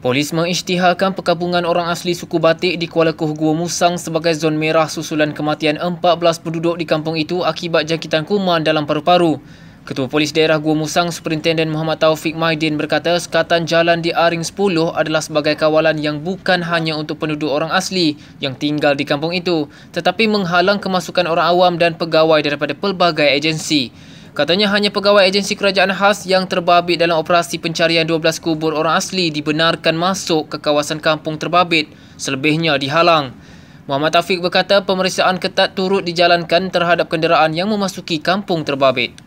Polis mengisytiharkan perkabungan orang asli suku Batik di Kuala Koh Gua Musang sebagai zon merah susulan kematian 14 penduduk di kampung itu akibat jangkitan kuman dalam paru-paru. Ketua Polis Daerah Gua Musang, Superintenden Muhammad Taufik Maidin berkata sekatan jalan di Aring 10 adalah sebagai kawalan yang bukan hanya untuk penduduk orang asli yang tinggal di kampung itu tetapi menghalang kemasukan orang awam dan pegawai daripada pelbagai agensi. Katanya hanya pegawai agensi kerajaan khas yang terbabit dalam operasi pencarian 12 kubur orang asli dibenarkan masuk ke kawasan kampung terbabit, selebihnya dihalang. Muhammad Taufik berkata pemeriksaan ketat turut dijalankan terhadap kenderaan yang memasuki kampung terbabit.